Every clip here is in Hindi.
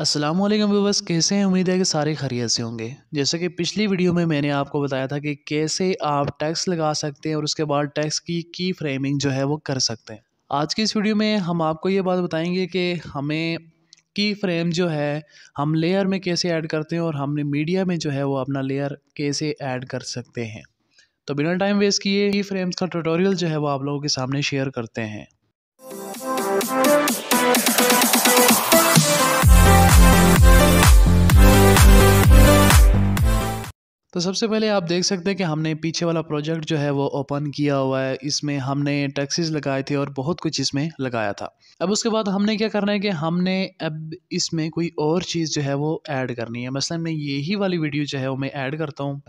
असलम व्यूवर्स कैसे हैं उम्मीद है कि सारे खरीय से होंगे जैसे कि पिछली वीडियो में मैंने आपको बताया था कि कैसे आप टैक्स लगा सकते हैं और उसके बाद टैक्स की की फ्रेमिंग जो है वो कर सकते हैं आज की इस वीडियो में हम आपको ये बात बताएंगे कि हमें की फ्रेम जो है हम लेयर में कैसे ऐड करते हैं और हमने मीडिया में जो है वो अपना लेयर कैसे ऐड कर सकते हैं तो बिना टाइम वेस्ट किए की फ्रेम्स का ट्यूटोरियल जो है वो आप लोगों के सामने शेयर करते हैं तो सबसे पहले आप देख सकते हैं कि हमने पीछे वाला प्रोजेक्ट जो है वो ओपन किया हुआ है इसमें हमने टैक्सीज लगाए थे और बहुत कुछ इसमें लगाया था अब उसके बाद हमने क्या करना है कि हमने अब इसमें कोई और चीज़ जो है वो ऐड करनी है मसलन मैं यही वाली वीडियो जो है वो मैं ऐड करता हूँ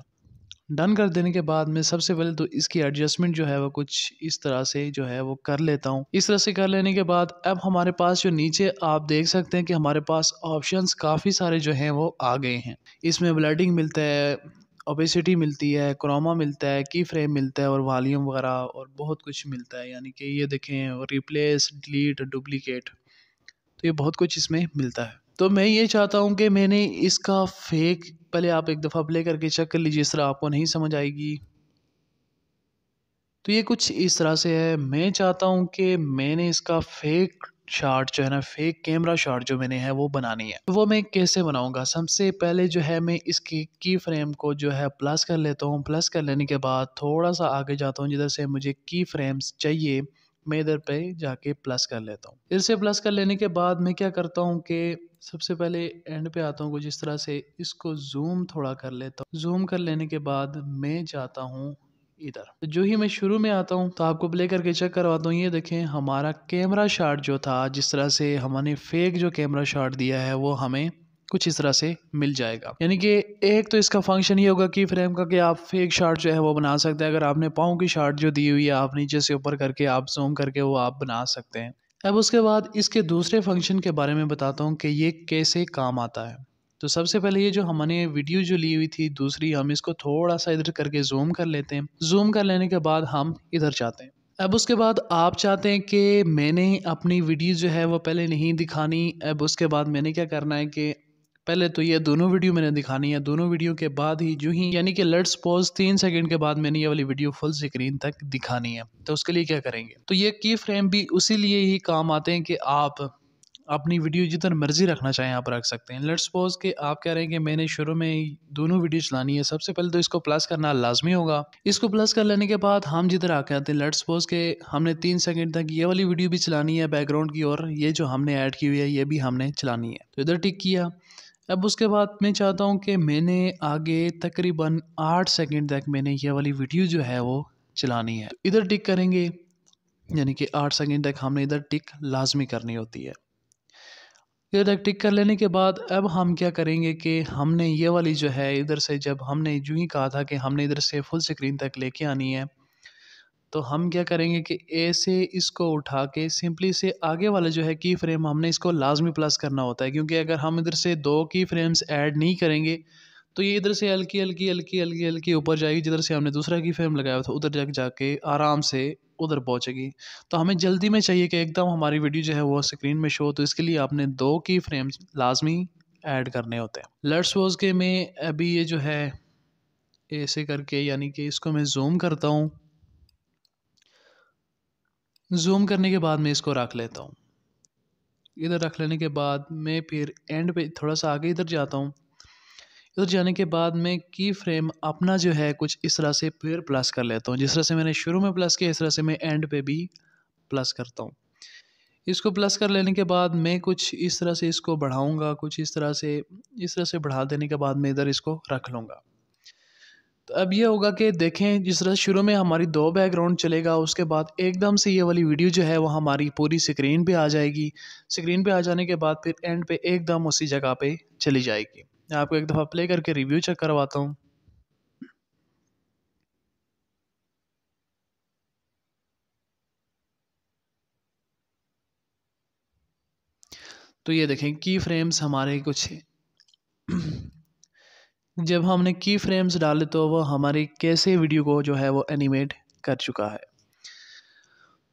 डन कर देने के बाद में सबसे पहले तो इसकी एडजस्टमेंट जो है वो कुछ इस तरह से जो है वो कर लेता हूँ इस तरह से कर लेने के बाद अब हमारे पास जो नीचे आप देख सकते हैं कि हमारे पास ऑप्शंस काफ़ी सारे जो हैं वो आ गए हैं इसमें ब्लडिंग मिलता है ओबेसिटी मिलती है क्रोमा मिलता है की फ्रेम मिलता है और वॉल्यूम वगैरह और बहुत कुछ मिलता है यानी कि ये देखें और रिप्लेस डिलीट डुप्लीकेट तो ये बहुत कुछ इसमें मिलता है तो मैं ये चाहता हूँ कि मैंने इसका फेक पहले आप एक दफ़ा प्ले करके चेक कर लीजिए इस तरह आपको नहीं समझ आएगी तो ये कुछ इस तरह से है मैं चाहता हूँ कि मैंने इसका फेक शार्ट जो है ना फेक कैमरा शार्ट जो मैंने है वो बनानी है वो मैं कैसे बनाऊंगा सबसे पहले जो है मैं इसकी की फ्रेम को जो है प्लस कर लेता हूँ प्लस कर लेने के बाद थोड़ा सा आगे जाता हूँ जिधर से मुझे की फ्रेम्स चाहिए मैं इधर पे जाके प्लस कर लेता हूँ इधर से प्लस कर लेने के बाद मैं क्या करता हूँ कि सबसे पहले एंड पे आता हूँ कुछ इस तरह से इसको जूम थोड़ा कर लेता हूँ जूम कर लेने के बाद मैं जाता हूँ इधर तो जो ही मैं शुरू में आता हूँ तो आपको प्ले करके चेक करवाता हूँ ये देखें हमारा कैमरा शार्ट जो था जिस तरह से हमने फेक जो कैमरा शार्ट दिया है वो हमें कुछ इस तरह से मिल जाएगा यानी कि एक तो इसका फंक्शन ये होगा कि फ्रेम का कि आप फेक शार्ट जो है वो बना सकते हैं अगर आपने पाँव की शार्ट जो दी हुई है आप नीचे से ऊपर करके आप जूम करके वो आप बना सकते हैं अब उसके बाद इसके दूसरे फंक्शन के बारे में बताता हूँ कि ये कैसे काम आता है तो सबसे पहले ये जो हमने वीडियो जो ली हुई थी दूसरी हम इसको थोड़ा सा इधर करके जूम कर लेते हैं जूम कर लेने के बाद हम इधर चाहते हैं अब उसके बाद आप चाहते हैं कि मैंने अपनी वीडियो जो है वो पहले नहीं दिखानी अब उसके बाद मैंने क्या करना है कि पहले तो ये दोनों वीडियो मैंने दिखानी है दोनों वीडियो के बाद ही जो ही यानी कि लेट्स पॉज तीन सेकंड के बाद मैंने ये वाली वीडियो फुल स्क्रीन तक दिखानी है तो उसके लिए क्या करेंगे तो ये की फ्रेम भी उसी लिए ही काम आते हैं कि आप अपनी वीडियो जितना मर्ज़ी रखना चाहें आप रख सकते हैं लेट्स सपोज कि आप कह रहे हैं कि मैंने शुरू में दोनों वीडियो चलानी है सबसे पहले तो इसको प्लस करना लाजमी होगा इसको प्लस कर लेने के बाद हम जिधर आके आते हैं लेट्स सपोज के हमने तीन सेकेंड तक ये वाली वीडियो भी चलानी है बैकग्राउंड की और ये जो हमने ऐड की हुई है ये भी हमने चलानी है तो इधर टिक किया अब उसके बाद मैं चाहता हूँ कि मैंने आगे तकरीबन आठ सेकेंड तक मैंने ये वाली वीडियो जो है वो चलानी है इधर टिक करेंगे यानी कि आठ सेकेंड तक हमने इधर टिक लाजमी करनी होती है ये टिक कर लेने के बाद अब हम क्या करेंगे कि हमने ये वाली जो है इधर से जब हमने जू ही कहा था कि हमने इधर से फुल स्क्रीन तक लेके आनी है तो हम क्या करेंगे कि ऐसे इसको उठा के सिंपली से आगे वाला जो है की फ्रेम हमने इसको लाजमी प्लस करना होता है क्योंकि अगर हम इधर से दो की फ्रेम्स ऐड नहीं करेंगे तो ये इधर से हल्की हल्की हल्की हल्की हल्की ऊपर जाएगी जिधर से हमने दूसरा की फ्रेम लगाया था उधर जाके जाके आराम से उधर पहुँचेगी तो हमें जल्दी में चाहिए कि एकदम हमारी वीडियो जो है वो स्क्रीन में शो तो इसके लिए आपने दो की फ्रेम्स लाजमी ऐड करने होते हैं लट्स वोज के में अभी ये जो है ऐसे करके यानी कि इसको मैं जूम करता हूँ जूम करने के बाद मैं इसको रख लेता हूँ इधर रख लेने के बाद मैं फिर एंड पे थोड़ा सा आगे इधर जाता हूँ उधर तो जाने के बाद मैं की फ्रेम अपना जो है कुछ इस तरह से फिर प्लस कर लेता हूँ जिस तरह से मैंने शुरू में प्लस किया इस तरह से मैं एंड पे भी प्लस करता हूँ इसको प्लस कर लेने के बाद मैं कुछ इस तरह से इसको बढ़ाऊँगा कुछ इस तरह से इस तरह से बढ़ा देने के बाद मैं इधर इसको रख लूँगा तो अब ये होगा कि देखें जिस तरह शुरू में हमारी दो बैकग्राउंड चलेगा उसके बाद एकदम से ये वाली वीडियो जो है वो हमारी पूरी स्क्रीन पे आ जाएगी स्क्रीन पे आ जाने के बाद फिर एंड पे एकदम उसी जगह पे चली जाएगी आपको एक दफ़ा प्ले करके रिव्यू चेक करवाता हूँ तो ये देखें की फ्रेम्स हमारे कुछ जब हमने की फ्रेम्स डाले तो वह हमारी कैसे वीडियो को जो है वो एनिमेट कर चुका है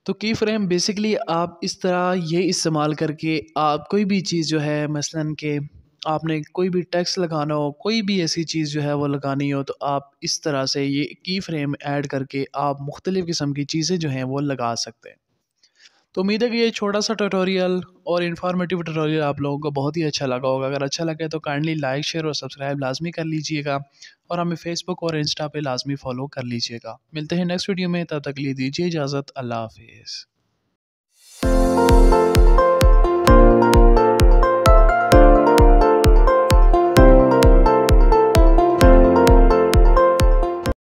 तो की फ्रेम बेसिकली आप इस तरह ये इस्तेमाल करके आप कोई भी चीज़ जो है मसलन के आपने कोई भी टैक्स लगाना हो कोई भी ऐसी चीज़ जो है वो लगानी हो तो आप इस तरह से ये की फ्रेम ऐड करके आप मुख्तलिफ़ किस्म की चीज़ें जो हैं वो लगा सकते हैं तो उम्मीद है कि ये छोटा सा ट्यूटोरियल और इन्फॉर्मेटिव ट्यूटोरियल आप लोगों को बहुत ही अच्छा लगा होगा अगर अच्छा लगे तो काइंडली लाइक शेयर और सब्सक्राइब लाजमी कर लीजिएगा और हमें फेसबुक और इंस्टा पे लाजमी फॉलो कर लीजिएगा मिलते हैं नेक्स्ट वीडियो में तब तक लिए दीजिए इजाज़त अल्लाह हाफिज़